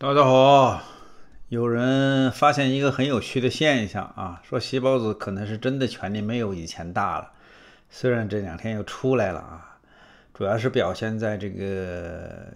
大家好，有人发现一个很有趣的现象啊，说席包子可能是真的权力没有以前大了。虽然这两天又出来了啊，主要是表现在这个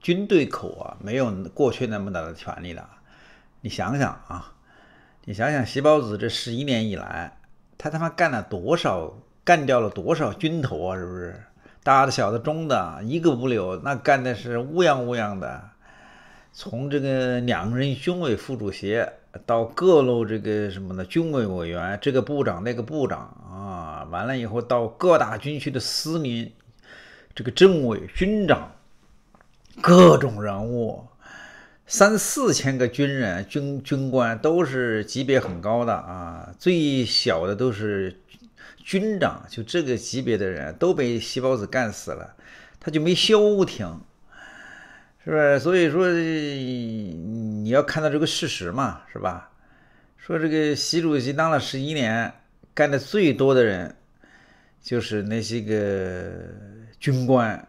军队口啊，没有过去那么大的权力了。你想想啊，你想想席包子这十一年以来，他他妈干了多少，干掉了多少军头啊，是不是大的、小的、中的，一个不留，那干的是乌泱乌泱的。从这个两人军委副主席到各路这个什么呢军委委员，这个部长那个部长啊，完了以后到各大军区的司令，这个政委、军长，各种人物，三四千个军人、军军官都是级别很高的啊，最小的都是军长，就这个级别的人都被细包子干死了，他就没消停。是不是？所以说，你要看到这个事实嘛，是吧？说这个，习主席当了十一年，干的最多的人就是那些个军官。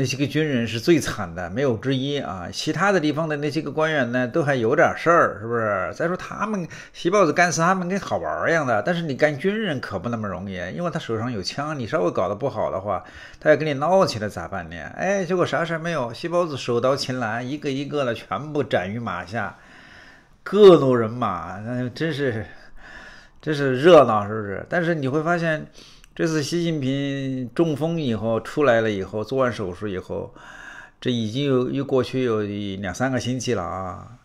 那些个军人是最惨的，没有之一啊！其他的地方的那些个官员呢，都还有点事儿，是不是？再说他们细包子干死他们，跟好玩儿一样的。但是你干军人可不那么容易，因为他手上有枪，你稍微搞得不好的话，他要跟你闹起来咋办呢？哎，结果啥事儿没有，细包子手刀擒来，一个一个的全部斩于马下，各路人马，那真是，真是热闹，是不是？但是你会发现。这次习近平中风以后出来了以后，做完手术以后，这已经有又过去有两三个星期了啊，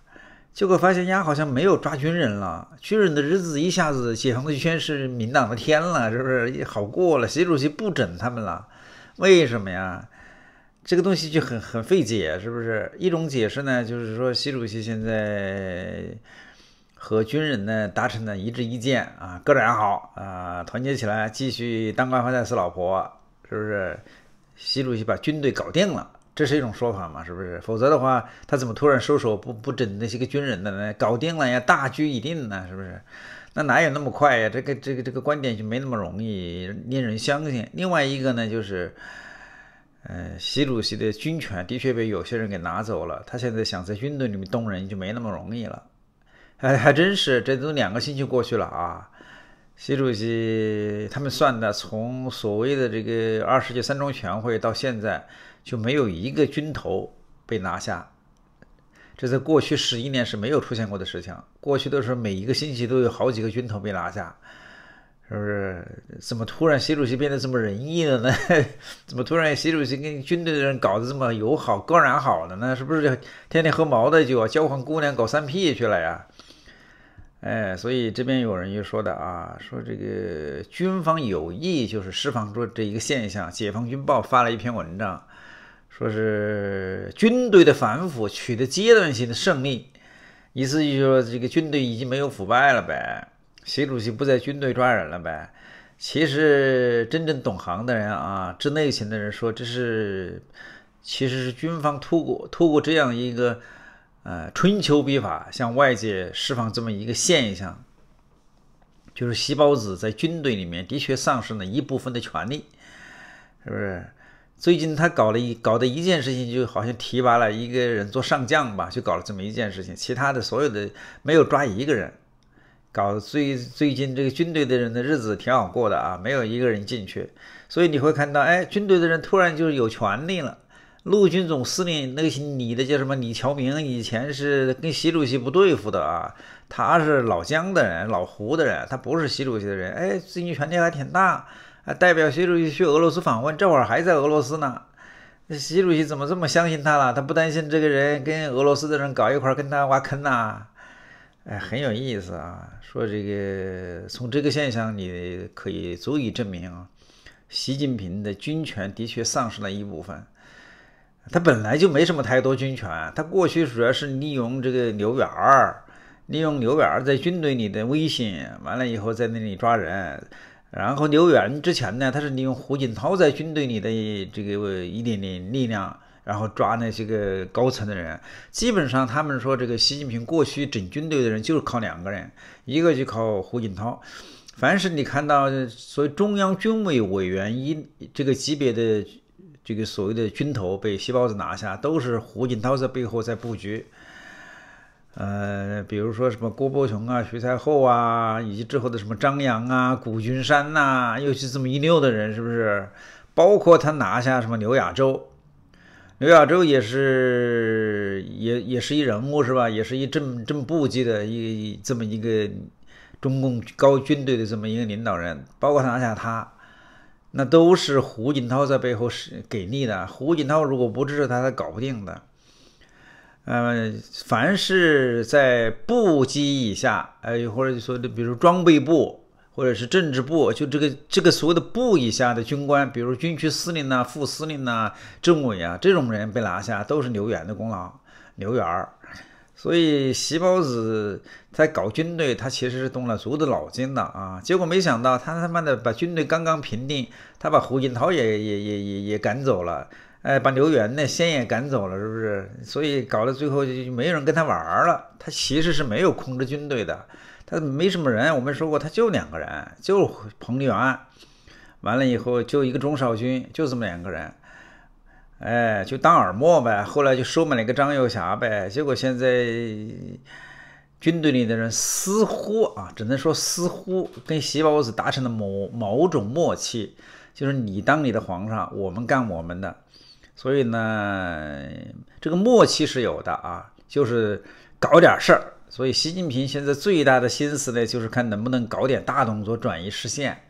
结果发现家好像没有抓军人了，军人的日子一下子解放了一圈，是民党的天了，是不是也好过了？习主席不整他们了，为什么呀？这个东西就很很费解，是不是？一种解释呢，就是说习主席现在。和军人呢达成了一致意见啊，个人好啊，团结起来继续当官发财死老婆，是不是？习主席把军队搞定了，这是一种说法嘛，是不是？否则的话，他怎么突然收手不不整那些个军人的呢？搞定了呀，大局已定呢，是不是？那哪有那么快呀？这个这个这个观点就没那么容易令人相信。另外一个呢，就是，呃，习主席的军权的确被有些人给拿走了，他现在想在军队里面动人就没那么容易了。哎，还真是，这都两个星期过去了啊！习主席他们算的，从所谓的这个二十届三中全会到现在，就没有一个军头被拿下，这在过去十一年是没有出现过的事情。过去都是每一个星期都有好几个军头被拿下，是不是？怎么突然习主席变得这么仁义了呢？怎么突然习主席跟军队的人搞得这么友好、哥俩好了呢？是不是天天喝茅台酒、啊，交换姑娘、搞三 P 去了呀？哎，所以这边有人就说的啊，说这个军方有意就是释放出这一个现象，《解放军报》发了一篇文章，说是军队的反腐取得阶段性的胜利，意思就是说这个军队已经没有腐败了呗，习主席不在军队抓人了呗。其实真正懂行的人啊，知内情的人说，这是其实是军方通过通过这样一个。呃，春秋笔法向外界释放这么一个现象，就是席包子在军队里面的确丧失了一部分的权利，是不是？最近他搞了一搞的一件事情，就好像提拔了一个人做上将吧，就搞了这么一件事情，其他的所有的没有抓一个人，搞最最近这个军队的人的日子挺好过的啊，没有一个人进去，所以你会看到，哎，军队的人突然就有权利了。陆军总司令那个姓李的叫什么李桥明，以前是跟习主席不对付的啊，他是老姜的人，老胡的人，他不是习主席的人。哎，最近权力还挺大，还代表习主席去俄罗斯访问，这会儿还在俄罗斯呢。习主席怎么这么相信他了？他不担心这个人跟俄罗斯的人搞一块儿跟他挖坑呐？哎，很有意思啊。说这个，从这个现象你可以足以证明啊，习近平的军权的确丧失了一部分。他本来就没什么太多军权，他过去主要是利用这个刘儿，利用刘儿在军队里的威信，完了以后在那里抓人。然后刘元之前呢，他是利用胡锦涛在军队里的这个一点点力量，然后抓那些个高层的人。基本上他们说，这个习近平过去整军队的人就是靠两个人，一个就靠胡锦涛。凡是你看到所谓中央军委委员一这个级别的。这个所谓的军头被西包子拿下，都是胡锦涛在背后在布局。呃，比如说什么郭伯雄啊、徐才厚啊，以及之后的什么张扬啊、谷君山呐，又是这么一溜的人，是不是？包括他拿下什么刘亚洲，刘亚洲也是，也也是一人物是吧？也是一正正部级的一这么一个中共高军队的这么一个领导人，包括拿下他。那都是胡锦涛在背后是给力的，胡锦涛如果不支持他，他搞不定的。呃，凡是在部级以下，呃，或者说的，比如装备部或者是政治部，就这个这个所谓的部以下的军官，比如军区司令呐、副司令呐、政委啊，这种人被拿下，都是刘源的功劳，刘源。所以，席包子在搞军队，他其实是动了足的脑筋的啊。结果没想到，他他妈的把军队刚刚平定，他把胡锦涛也也也也也赶走了，哎，把刘源呢先也赶走了，是不是？所以搞到最后就没人跟他玩了。他其实是没有控制军队的，他没什么人。我们说过，他就两个人，就彭丽媛。完了以后，就一个钟少军，就这么两个人。哎，就当耳目呗。后来就收买了一个张幼霞呗。结果现在军队里的人似乎啊，只能说似乎跟习包子达成了某某种默契，就是你当你的皇上，我们干我们的。所以呢，这个默契是有的啊，就是搞点事儿。所以习近平现在最大的心思呢，就是看能不能搞点大动作转移视线，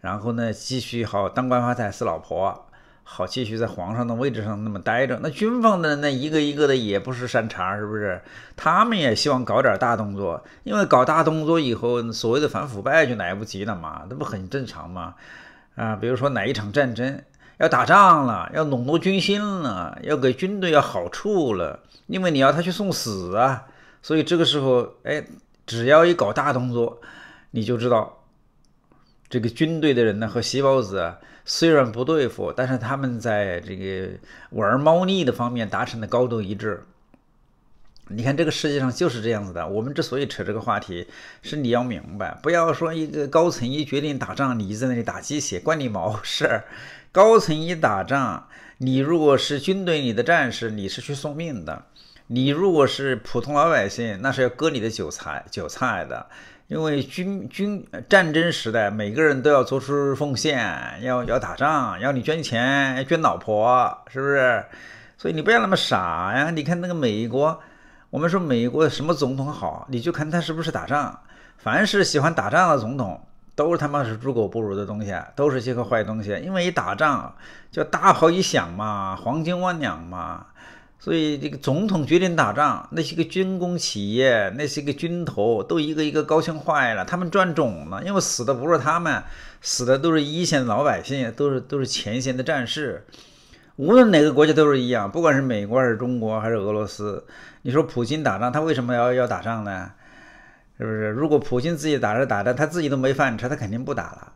然后呢继续好当官发财，死老婆。好，继续在皇上的位置上那么待着。那军方的那一个一个的也不是山茬，是不是？他们也希望搞点大动作，因为搞大动作以后，所谓的反腐败就来不及了嘛，那不很正常吗？啊，比如说哪一场战争要打仗了，要笼络军心了，要给军队要好处了，因为你要他去送死啊。所以这个时候，哎，只要一搞大动作，你就知道这个军队的人呢和细胞子。虽然不对付，但是他们在这个玩猫腻的方面达成的高度一致。你看，这个世界上就是这样子的。我们之所以扯这个话题，是你要明白，不要说一个高层一决定打仗，你在那里打鸡血，关你毛事。高层一打仗，你如果是军队里的战士，你是去送命的；你如果是普通老百姓，那是要割你的韭菜、韭菜的。因为军军战争时代，每个人都要做出奉献，要要打仗，要你捐钱，捐老婆，是不是？所以你不要那么傻呀！你看那个美国，我们说美国什么总统好，你就看他是不是打仗。凡是喜欢打仗的总统，都是他妈是猪狗不如的东西，都是些个坏东西。因为一打仗就大炮一响嘛，黄金万两嘛。所以这个总统决定打仗，那些个军工企业，那些个军头都一个一个高兴坏了，他们赚肿了，因为死的不是他们，死的都是一线老百姓，都是都是前线的战士。无论哪个国家都是一样，不管是美国还是中国还是俄罗斯，你说普京打仗，他为什么要要打仗呢？是不是？如果普京自己打着打着，他自己都没饭吃，他肯定不打了。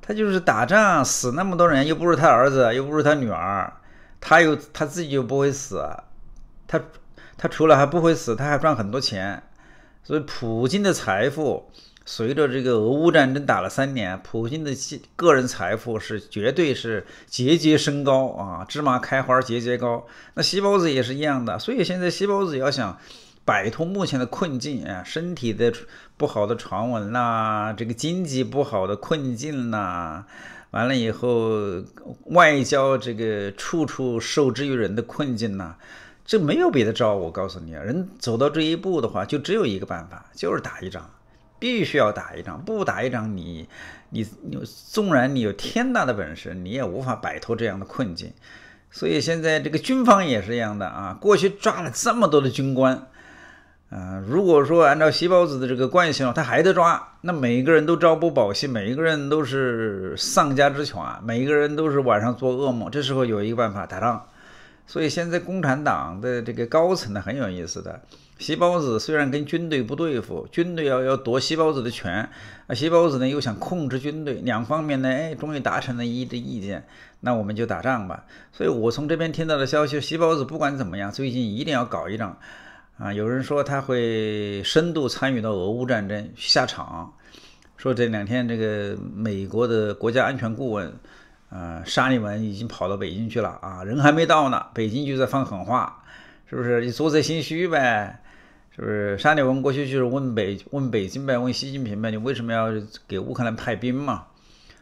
他就是打仗死那么多人，又不是他儿子，又不是他女儿。他又他自己又不会死，他他除了还不会死，他还赚很多钱，所以普京的财富随着这个俄乌战争打了三年，普京的个人财富是绝对是节节升高啊，芝麻开花节节高。那西包子也是一样的，所以现在西包子要想摆脱目前的困境啊，身体的不好的传闻呐，这个经济不好的困境呐。完了以后，外交这个处处受制于人的困境呐，这没有别的招。我告诉你啊，人走到这一步的话，就只有一个办法，就是打一仗，必须要打一仗。不打一仗，你你你，纵然你有天大的本事，你也无法摆脱这样的困境。所以现在这个军方也是一样的啊，过去抓了这么多的军官。啊，如果说按照细胞子的这个惯性，他还得抓，那每一个人都朝不保夕，每一个人都是丧家之犬，每一个人都是晚上做噩梦。这时候有一个办法，打仗。所以现在共产党的这个高层呢很有意思的，细胞子虽然跟军队不对付，军队要要夺细胞子的权，啊，细胞子呢又想控制军队，两方面呢，哎，终于达成了一致意见，那我们就打仗吧。所以我从这边听到的消息，细胞子不管怎么样，最近一定要搞一场。啊，有人说他会深度参与到俄乌战争下场，说这两天这个美国的国家安全顾问，呃，沙利文已经跑到北京去了啊，人还没到呢，北京就在放狠话，是不是？你做贼心虚呗？是不是？沙利文过去就是问北问北京呗，问习近平呗，你为什么要给乌克兰派兵嘛？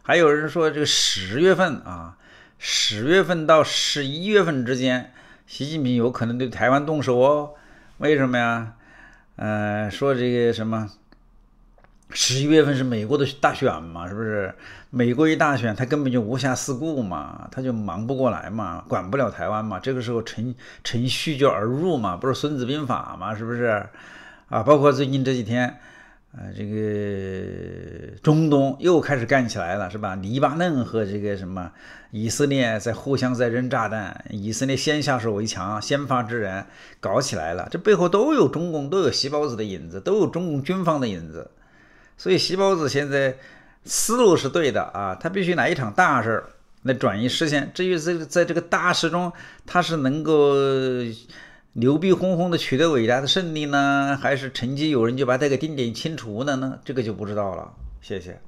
还有人说这个十月份啊，十月份到十一月份之间，习近平有可能对台湾动手哦。为什么呀？呃，说这个什么，十一月份是美国的大选嘛，是不是？美国一大选，他根本就无暇四顾嘛，他就忙不过来嘛，管不了台湾嘛。这个时候，陈陈虚就而入嘛，不是《孙子兵法》嘛，是不是？啊，包括最近这几天。啊，这个中东又开始干起来了，是吧？黎巴嫩和这个什么以色列在互相在扔炸弹，以色列先下手为强，先发制人，搞起来了。这背后都有中共都有细胞子的影子，都有中共军方的影子。所以西包子现在思路是对的啊，他必须拿一场大事来转移视线。至于在在这个大事中，他是能够。牛逼哄哄的取得伟大的胜利呢，还是趁机有人就把他给定点清除了呢？这个就不知道了。谢谢。